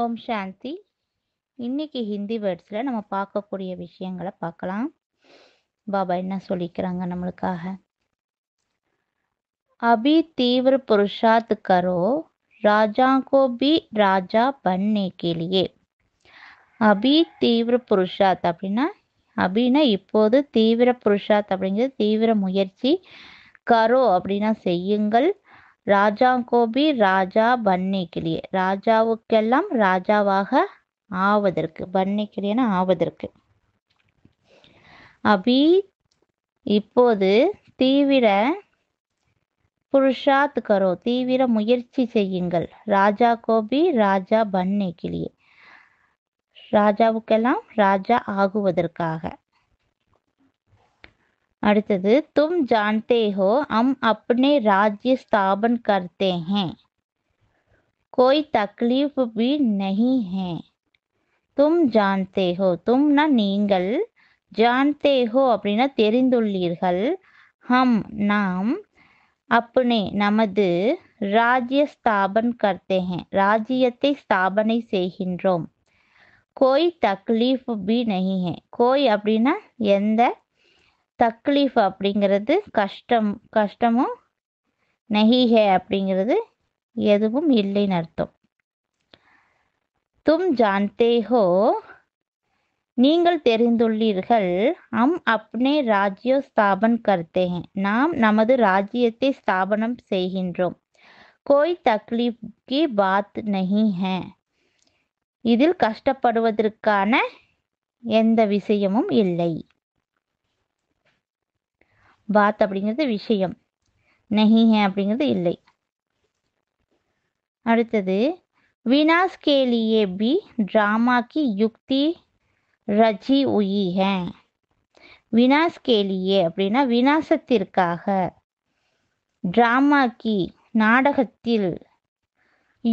ஓம் சாந்தி இன்னைக்கு ஹிந்தி வேர்ட்ஸில் நம்ம பார்க்கக்கூடிய விஷயங்களை பார்க்கலாம் பாபா என்ன சொல்லிக்கிறாங்க நம்மளுக்காக அபி தீவிர புருஷாத் கரோ ராஜா கோ பி ராஜா பண்ணே கேளியே அபி தீவிர புருஷாத் அப்படின்னா அபின்னா இப்போது தீவிர புருஷாத் அப்படிங்கிறது தீவிர முயற்சி கரோ அப்படின்னா செய்யுங்கள் ராஜாங்கோபி ராஜா பன்னி கிளியே ராஜாவுக்கெல்லாம் ராஜாவாக ஆவதற்கு பன்னி கிளியன ஆவதற்கு அபி இப்போது தீவிர புருஷாத் கரோ தீவிர முயற்சி செய்யுங்கள் ராஜா கோபி ராஜா பன்னி கிளியே ராஜாவுக்கெல்லாம் ராஜா ஆகுவதற்காக அடுத்தது தும் ஜான்தே ஹோ அம் அப்னே ராஜ்ய ஸ்தாபன் கர்த்தே हैं கோய் तकलीफ பி नहीं ஹே தும் ஜான்தே ஹோ தும்னா நீங்கள் ஜான்தே ஹோ அப்படின்னா தெரிந்துள்ளீர்கள் ஹம் நாம் அப்னே நமது ராஜ்ய ஸ்தாபன் கர்த்தேஹே ராஜ்யத்தை ஸ்தாபனை செய்கின்றோம் கோய் தக்லீஃப் பி நஹி ஹே கோய் அப்படின்னா எந்த தக்லீஃப் அப்படிங்கிறது கஷ்டம் கஷ்டமும் நெஹிஹே அப்படிங்கிறது எதுவும் இல்லைன்னு அர்த்தம் தும் ஜான்தே ஹோ நீங்கள் தெரிந்துள்ளீர்கள் அம் அப்னே ராஜ்யோ ஸ்தாபன் கர்த்தே நாம் நமது ராஜ்யத்தை ஸ்தாபனம் செய்கின்றோம் கோய் தக்லீஃப் கி பாத் நஹி ஹே இதில் கஷ்டப்படுவதற்கான எந்த விஷயமும் இல்லை பாத் அப்படிங்கிறது விஷயம் நஹிஹ அப்படிங்கிறது இல்லை அடுத்தது வினாஸ் கேலியே பி भी கி யுக்தி ரஜி रची வினாஸ் கேலியே அப்படின்னா விநாசத்திற்காக கி நாடகத்தில்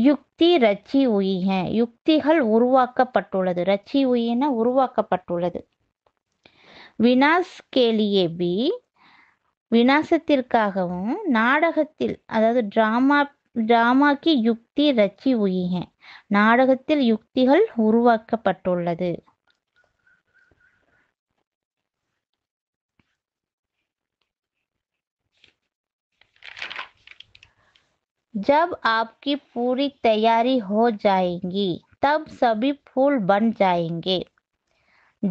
யுக்தி ரச்சி உயிக யுக்திகள் உருவாக்கப்பட்டுள்ளது ரச்சி உயின உருவாக்கப்பட்டுள்ளது வினாஸ் கேலியே பி விநாசத்திற்காகவும் நாடகத்தில் அதாவது டிராமா டிராமாக்கு யுக்தி ரச்சி உயிக நாடகத்தில் யுக்திகள் உருவாக்கப்பட்டுள்ளது जब आपकी पूरी तैयारी हो जाएगी तब सभी फूल बन जाएंगे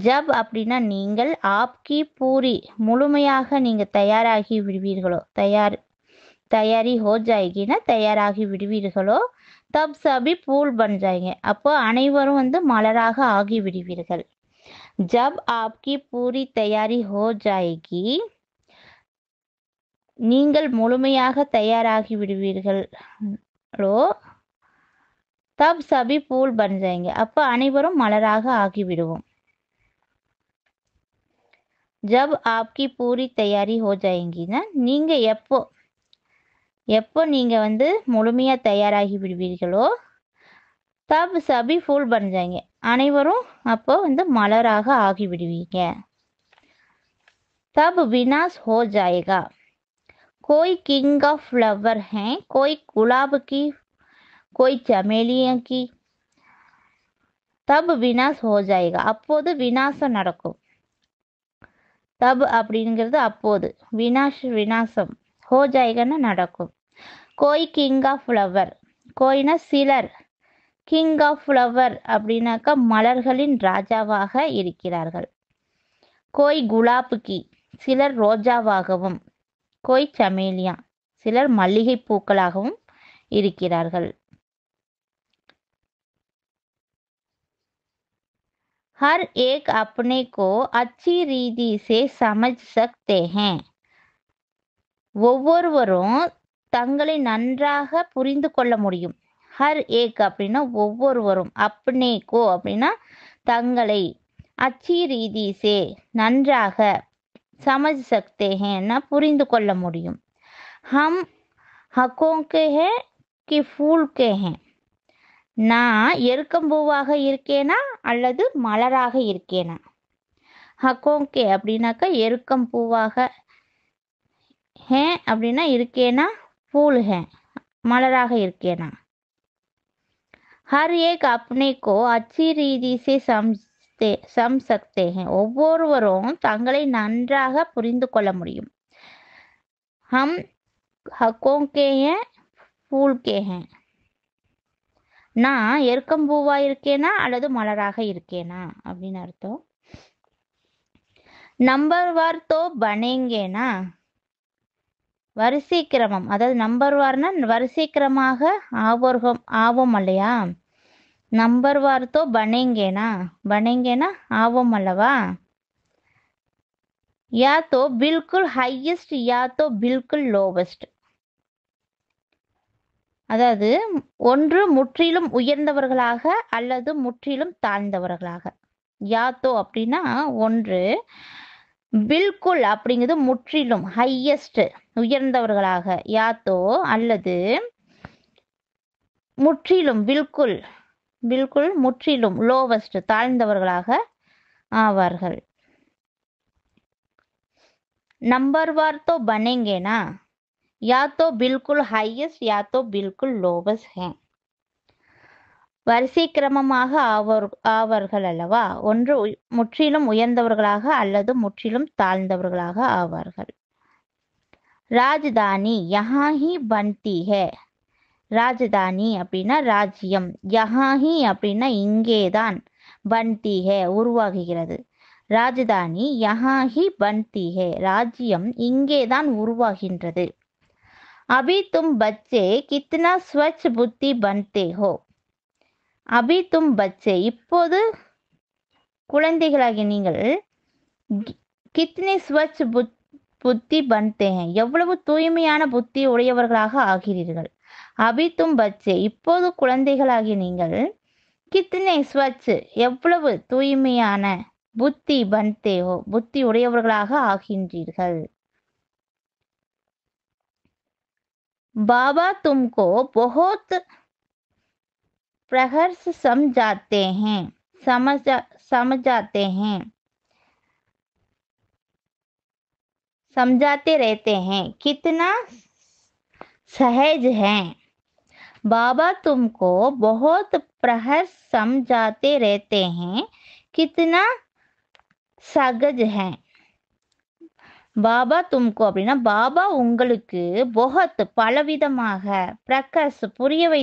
ஜப் அப்படின்னா நீங்கள் ஆப்கி பூரி முழுமையாக நீங்கள் தயாராகி விடுவீர்களோ தயார் தயாரி ஹோ ஜாய்கினா தயாராகி விடுவீர்களோ தப் சபி பூல் பன் ஜாயிங்க அப்போ அனைவரும் வந்து மலராக ஆகி விடுவீர்கள் ஜப் ஆப்கி பூரி தயாரி ஹோ ஜாயகி நீங்கள் முழுமையாக தயாராகி விடுவீர்களோ தப் சபி பூல் பன் ஜாயிங்க அப்போ அனைவரும் மலராக ஆகிவிடுவோம் ஜப் ஆப்கி பூரி தயாரி ஹோ ஜாயங்கின்னா நீங்கள் எப்போ எப்போ நீங்கள் வந்து முழுமையாக தயாராகி விடுவீர்களோ தப் சபி ஃபுல் பண்றாங்க அனைவரும் அப்போ வந்து மலராக ஆகி விடுவீங்க தப் வினாஸ் ஹோ ஜாயகா கோய் கிங் ஆஃப் ஃப்ளவர் ஹே கோய் குலாபு की கோய் चमेलिया की தப் विनाश ஹோ जाएगा அப்போது வினாசம் நடக்கும் தப் அப்படிங்கிறது அப்போது வினாஷ் வினாசம் ஹோ ஜாய்கன்னு நடக்கும் கோய் கிங் ஆஃப் ஃப்ளவர் கோயினா சிலர் கிங் ஆஃப் ஃப்ளவர் அப்படின்னாக்கா மலர்களின் ராஜாவாக இருக்கிறார்கள் கோய் கி சிலர் ரோஜாவாகவும் கோய் சமேலியா சிலர் மல்லிகை பூக்களாகவும் இருக்கிறார்கள் हर एक अपने को अच्छी रीति से समझ सकते हैं ஒவ்வொருவரும் தங்களை நன்றாக புரிந்து கொள்ள முடியும் ஹர் ஏக் அப்படின்னா ஒவ்வொருவரும் அப்னே கோ அப்படின்னா தங்களை அச்சி ரீதி சே நன்றாக சமஜ் சக்தே ஹேன்னா புரிந்து கொள்ள முடியும் ஹம் ஹக்கோங்கே ஹே கி ஃபூல்கே ஹேன் நான் எருக்கம்பூவாக இருக்கேனா அல்லது மலராக இருக்கேனா ஹக்கோங்கே அப்படின்னாக்கா எருக்கம் பூவாக ஹே அப்படின்னா இருக்கேனா பூல் ஹே மலராக இருக்கேனா ஹர் एक अपने को अच्छी रीति சம் சக்தேக ஒவ்வொருவரும் தங்களை நன்றாக புரிந்து கொள்ள முடியும் ஹம் ஹக்கோங்கே ஹே கேஹேன் நான் எருக்கம்பூவா இருக்கேனா அல்லது மலராக இருக்கேனா அப்படின்னு அர்த்தம் நம்பர் வார்த்தோ பனேங்கேனா வரிசை கிரமம் அதாவது நம்பர் வார்னா வரிசை கிரமாக ஆவோர்கம் ஆவோம் அல்லையா நம்பர் வார்த்தோ பனேங்கேனா பனேங்கேனா ஆவோம் அல்லவா யாத்தோ பில்குல் बिल्कुल யாத்தோ பில்குல் லோவஸ்ட் அதாவது ஒன்று முற்றிலும் உயர்ந்தவர்களாக அல்லது முற்றிலும் தாழ்ந்தவர்களாக யாத்தோ அப்படின்னா ஒன்று பில்குல் அப்படிங்கிறது முற்றிலும் ஹையஸ்ட் உயர்ந்தவர்களாக யாத்தோ அல்லது முற்றிலும் பில்குல் பில்குல் முற்றிலும் லோவஸ்ட் தாழ்ந்தவர்களாக ஆவார்கள் நம்பர் வார்த்தோ பனேங்கேனா या तो बिल्कुल हाईएस्ट या तो बिल्कुल லோவஸ்ட் हैं வரிசை கிரமமாக ஆவர் ஆவார்கள் அல்லவா ஒன்று முற்றிலும் உயர்ந்தவர்களாக அல்லது முற்றிலும் தாழ்ந்தவர்களாக ஆவார்கள் ராஜதானி யஹாஹி பந்தி ஹே ராஜதானி அப்படின்னா ராஜ்யம் யஹாஹி அப்படின்னா இங்கேதான் பந்தி ஹே உருவாகுகிறது ராஜதானி யஹாஹி பந்தி ஹே ராஜ்யம் இங்கேதான் உருவாகின்றது अभी तुम बच्चे कितना स्वच्छ बुद्धि बनते हो அபி தும் பச்சே இப்போது குழந்தைகளாகி நீங்கள் கித்னி ஸ்வச் புத் புத்தி பன்தேங்க எவ்வளவு தூய்மையான புத்தி உடையவர்களாக ஆகிறீர்கள் அபி தும் பச்சே இப்போது குழந்தைகளாகி நீங்கள் கித்னே ஸ்வச் எவ்வளவு தூய்மையான புத்தி பன்தேகோ புத்தி உடையவர்களாக ஆகின்றீர்கள் बाबा तुमको बहुत प्रहर से समझाते हैं समझ समझाते हैं समझाते रहते हैं कितना सहज है बाबा तुमको बहुत प्रहर समझाते रहते हैं कितना सगज है பாபா தும்கோ அப்படின்னா பாபா உங்களுக்கு பொகத் பலவிதமாக பிரகாஷ் புரிய வை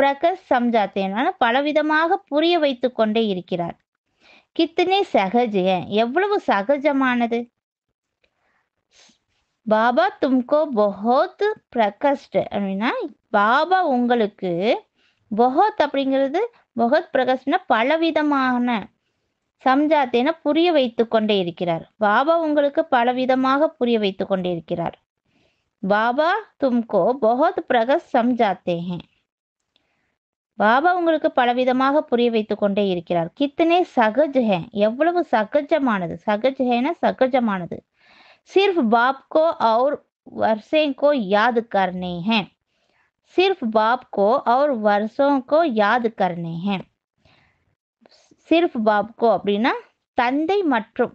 பிரகாஷ் சம்ஜாத்தேனால பலவிதமாக புரிய வைத்து கொண்டே இருக்கிறார் கித்தனே சகஜ எவ்வளவு சகஜமானது பாபா தும்கோ பொஹோத் பிரகஷ்ட் அப்படின்னா பாபா உங்களுக்கு பொஹோத் அப்படிங்கிறது பொஹத் பிரகஷ்னா பலவிதமான சம்ஜாத் புரிய வைத்து கொண்டே இருக்கிறார் பாபா உங்களுக்கு பலவிதமாக புரிய வைத்து கொண்டே இருக்கிறார் பாபா தும்கோ பகத் பிரகஸ் சம்ஜாத்தே பாபா உங்களுக்கு பலவிதமாக புரிய வைத்து கொண்டே இருக்கிறார் கித்தனே சகஜ் ஹே எவ்வளவு சகஜமானது சகஜ் ஹேன சகஜமானது சிர்ஃப் பாப்கோ அவர் வர்சேங்கோ யாது கர்னே ஹே சிர்ஃப் பாப்கோ அவர் வர்சோங்கோ யாது கர்னே ஹே சிர்ஃப் பாப்கோ அப்படின்னா தந்தை மற்றும்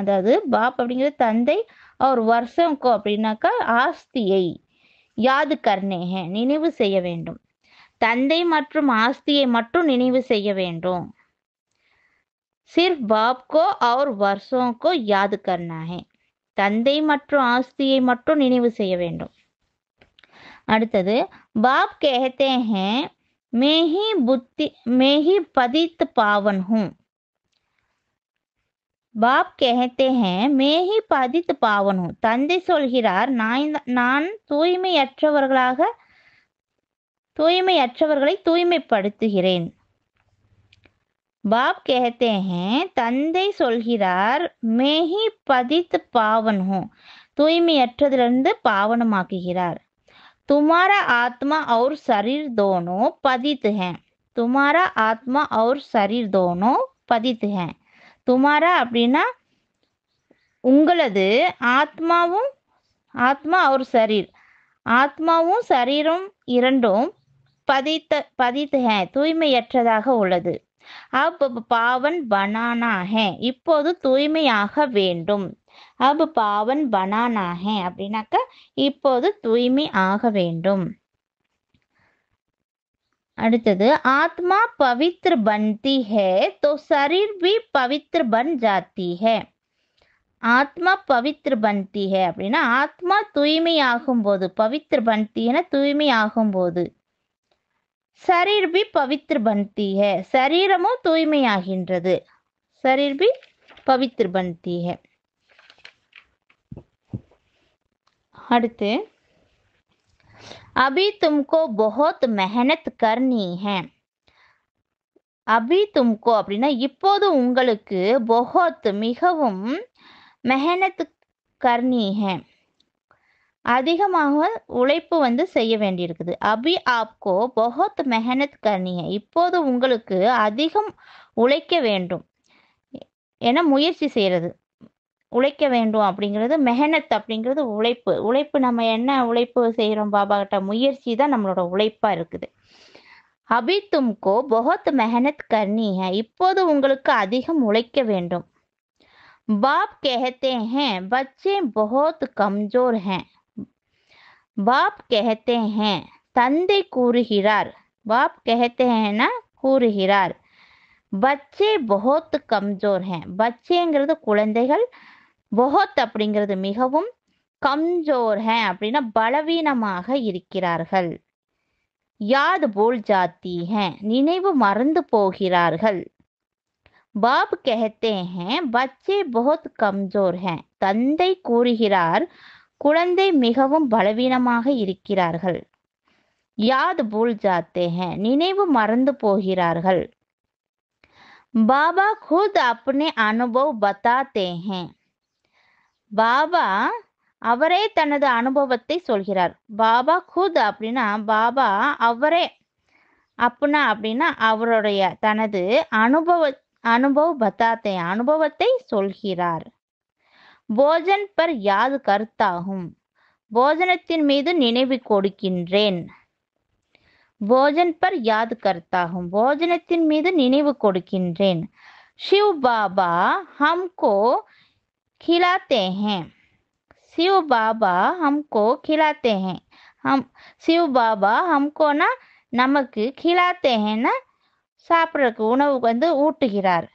அதாவது பாப் அப்படிங்கிறது தந்தை அவர் வருஷம் கோ அப்படின்னாக்கா ஆஸ்தியை யாது கர்ணேக நினைவு செய்ய வேண்டும் தந்தை மற்றும் ஆஸ்தியை மட்டும் நினைவு செய்ய வேண்டும் சிர்ஃப் பாப்கோ அவர் வருஷோக்கோ யாது கர்ணாகே தந்தை மற்றும் ஆஸ்தியை மட்டும் நினைவு செய்ய வேண்டும் அடுத்தது பாப் கேட்டேன் மேகி புத்தி மேகி பதித்து பாவன் ஹூ பாப் கேஹத்தே ஹேன் மேகி பதித்து பாவனும் தந்தை சொல்கிறார் நான் நான் தூய்மையற்றவர்களாக தூய்மையற்றவர்களை தூய்மைப்படுத்துகிறேன் பாப் கேஹத்தே ஹேன் தந்தை சொல்கிறார் மேகி பதித்து பாவன் ஹூ தூய்மையற்றதிலிருந்து பாவனமாக்குகிறார் तुम्हारा आत्मा और शरीर दोनों पतित हैं तुम्हारा आत्मा और शरीर दोनों பதித்து ஹே துமாரா அப்படின்னா உங்களது ஆத்மாவும் ஆத்மா ஒரு சரீர் ஆத்மாவும் சரீரம் இரண்டும் பதித்த பதித்து ஹே தூய்மையற்றதாக உள்ளது அவ் பாவன் பனானா ஹே இப்போது தூய்மையாக வேண்டும் அப் பாவன் பனானாகே அப்படின்னாக்க இப்போது தூய்மை ஆக வேண்டும் அடுத்தது ஆத்மா பவித்ர பந்தி ஹே தோ சரீர் வி பவித்ர பன் ஜாத்தி ஹே ஆத்மா பவித்ர பந்தி ஹே அப்படின்னா ஆத்மா தூய்மை ஆகும்போது பவித்ர பந்தின தூய்மை ஆகும்போது சரீர் பி பவித்ர பந்தி ஹே சரீரமும் தூய்மையாகின்றது சரீர் பி பவித்ர பந்தி ஹே அடுத்து அபி தும்கோ बहुत மெஹனத் கர்னி ஹே அபி தும்கோ அப்படின்னா இப்போது உங்களுக்கு பொஹத் மிகவும் மெஹனத் ஹே அதிகமாக உழைப்பு வந்து செய்ய வேண்டியிருக்குது அபி ஆப்கோ பொஹத் மெஹனத் கர்னீஹ இப்போது உங்களுக்கு அதிகம் உழைக்க வேண்டும் என முயற்சி செய்கிறது உழைக்க வேண்டும் அப்படிங்கிறது மெஹனத் அப்படிங்கிறது உழைப்பு உழைப்பு நம்ம என்ன உழைப்பு செய்கிறோம் பாபா கிட்ட முயற்சி தான் நம்மளோட உழைப்பாக இருக்குது அபி தும்கோ பகத் மெஹனத் கர்னி இப்போது உங்களுக்கு அதிகம் உழைக்க வேண்டும் பாப் கேஹத்தே ஹே பச்சே பகோத் கம்ஜோர் ஹே பாப் கேஹத்தே ஹே தந்தை கூறுகிறார் பாப் கேஹத்தே கூறுகிறார் பச்சே பகோத் கம்ஜோர் ஹே பச்சேங்கிறது குழந்தைகள் பொஹத் அப்படிங்கிறது மிகவும் கம்ஜோர் ஹே அப்படின்னா பலவீனமாக இருக்கிறார்கள் யாது போல் ஜாத்தி ஹே நினைவு மறந்து போகிறார்கள் பாப் கெஹத்தே ஹே பச்சே பஹத் கம்ஜோர் ஹே தந்தை கூறுகிறார் குழந்தை மிகவும் பலவீனமாக இருக்கிறார்கள் யாது போல் ஜாத்தே ஹே நினைவு மறந்து போகிறார்கள் பாபா குத் அப்னே அனுபவ் பத்தாத்தே ஹேன் பாபா அவரே தனது அனுபவத்தை சொல்கிறார் பாபா குத் அப்படின்னா பாபா அவரே அப்புனா அப்படின்னா அவருடைய தனது அனுபவ அனுபவ பத்தாத்தை அனுபவத்தை சொல்கிறார் போஜன் பர் யாது கருத்தாகும் போஜனத்தின் மீது நினைவு கொடுக்கின்றேன் போஜன் பர் யாது கருத்தாகும் போஜனத்தின் மீது நினைவு கொடுக்கின்றேன் ஷிவ் பாபா ஹம்கோ खिलाते हैं शिव बाबा हमको खिलाते हैं हम शिव बाबा हमको ना நமக்கு கிளாத்தே என்ன சாப்பிட்றதுக்கு உணவு வந்து ஊட்டுகிறார்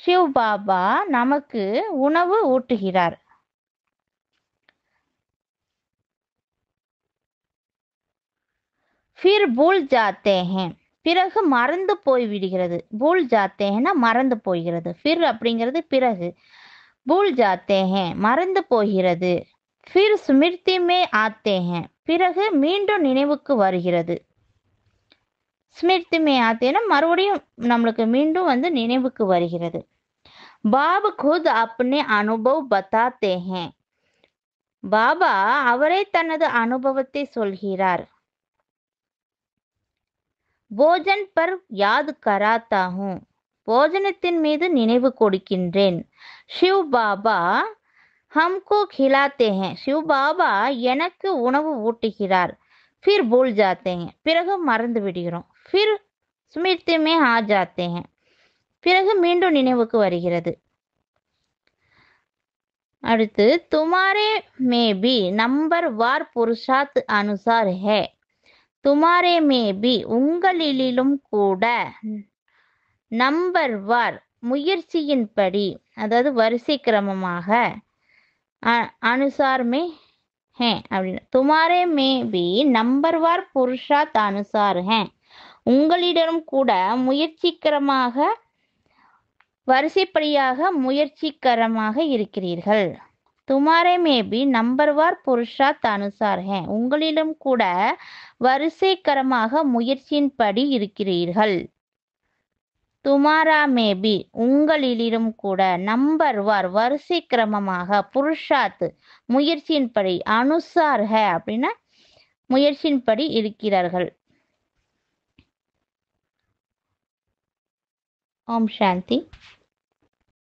சிவ் பாபா நமக்கு உணவு ஊட்டுகிறார் फिर भूल जाते हैं பிறகு மறந்து போய் விடுகிறது பூல் ஜாத்தேகனா மறந்து போகிறது ஃபிர் அப்படிங்கிறது பிறகு பூல் ஜாத்தேஹே மறந்து போகிறது ஃபிர் ஸ்மிருதிமே ஆத்தேஹே பிறகு மீண்டும் நினைவுக்கு வருகிறது ஸ்மிருத்திமே ஆத்தேனா மறுபடியும் நம்மளுக்கு மீண்டும் வந்து நினைவுக்கு வருகிறது பாபு குத் அப்னே அனுபவ் பத்தாத்தேஹே பாபா அவரே தனது அனுபவத்தை சொல்கிறார் போஜன் பர் யாது கராத்தாகும் போஜனத்தின் மீது நினைவு கொடுக்கின்றேன் ஷிவ் பாபா ஹம்கோ கிலாத்தேன் ஷிவ் பாபா எனக்கு உணவு ஊட்டுகிறார் ஃபிர் பூல் ஜாத்தேன் பிறகு மறந்து விடுகிறோம் ஃபிர் ஸ்மிருத்தியுமே ஆ ஜாத்தேன் பிறகு மீண்டும் நினைவுக்கு வருகிறது அடுத்து துமாரே மேபி நம்பர் வார் புருஷாத் அனுசார் ஹே துமாரே மேபி உங்களிலும் கூட நம்பர் வார் முயற்சியின்படி அதாவது வரிசை கிரமமாக அனுசார் ஹே அப்படின்னு துமாரே மேபி வார் புருஷாத் அனுசார் ஹே உங்களிடம் கூட முயற்சிக்கரமாக வரிசைப்படியாக முயற்சிகரமாக இருக்கிறீர்கள் துமாரே மேபி நம்பர் நம்பர்வார் புருஷாத் அனுசார் ஹே உங்களிலும் கூட வரிசைக்கரமாக முயற்சியின்படி இருக்கிறீர்கள் துமாரா மேபி உங்களிலும் கூட நம்பர் வார் வரிசை கிரமமாக புருஷாத் முயற்சியின்படி அனுசார் ஹே அப்படின்னா முயற்சியின்படி இருக்கிறார்கள் ஓம் சாந்தி